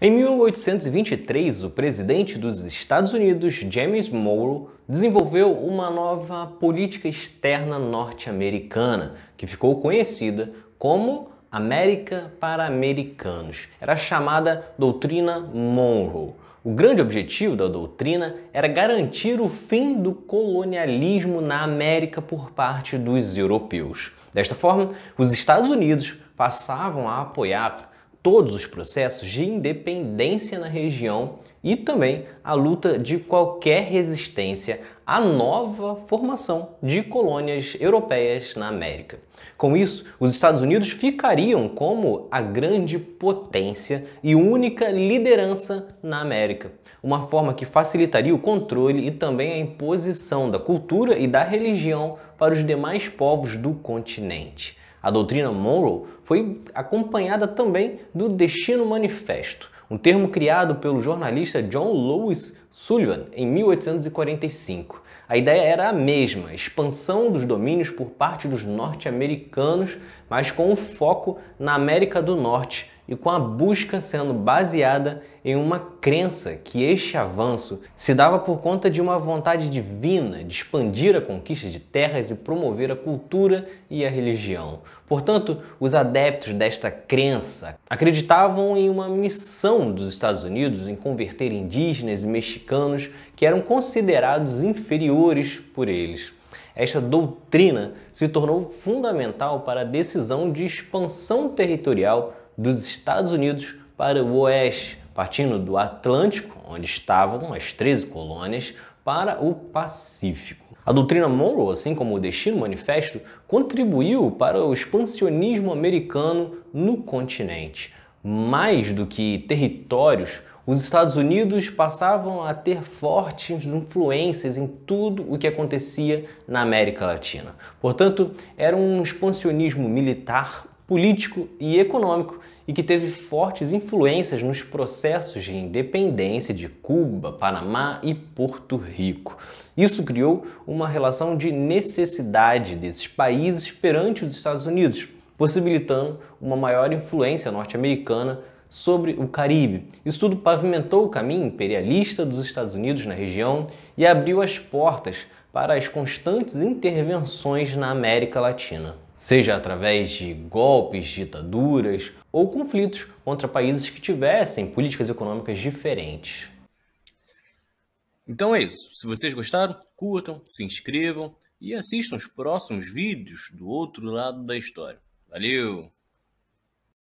Em 1823, o presidente dos Estados Unidos, James Monroe, desenvolveu uma nova política externa norte-americana, que ficou conhecida como América para Americanos. Era chamada Doutrina Monroe. O grande objetivo da doutrina era garantir o fim do colonialismo na América por parte dos europeus. Desta forma, os Estados Unidos passavam a apoiar todos os processos de independência na região e também a luta de qualquer resistência à nova formação de colônias europeias na América. Com isso, os Estados Unidos ficariam como a grande potência e única liderança na América, uma forma que facilitaria o controle e também a imposição da cultura e da religião para os demais povos do continente. A doutrina Monroe foi acompanhada também do Destino Manifesto, um termo criado pelo jornalista John Lewis Sullivan em 1845. A ideia era a mesma, expansão dos domínios por parte dos norte-americanos, mas com um foco na América do Norte, e com a busca sendo baseada em uma crença que este avanço se dava por conta de uma vontade divina de expandir a conquista de terras e promover a cultura e a religião. Portanto, os adeptos desta crença acreditavam em uma missão dos Estados Unidos em converter indígenas e mexicanos que eram considerados inferiores por eles. Esta doutrina se tornou fundamental para a decisão de expansão territorial dos Estados Unidos para o oeste, partindo do Atlântico, onde estavam as 13 colônias, para o Pacífico. A doutrina Monroe, assim como o Destino Manifesto, contribuiu para o expansionismo americano no continente. Mais do que territórios, os Estados Unidos passavam a ter fortes influências em tudo o que acontecia na América Latina. Portanto, era um expansionismo militar, político e econômico e que teve fortes influências nos processos de independência de Cuba, Panamá e Porto Rico. Isso criou uma relação de necessidade desses países perante os Estados Unidos, possibilitando uma maior influência norte-americana sobre o Caribe. Isso tudo pavimentou o caminho imperialista dos Estados Unidos na região e abriu as portas para as constantes intervenções na América Latina seja através de golpes, ditaduras ou conflitos contra países que tivessem políticas econômicas diferentes. Então é isso. Se vocês gostaram, curtam, se inscrevam e assistam os próximos vídeos do outro lado da história. Valeu!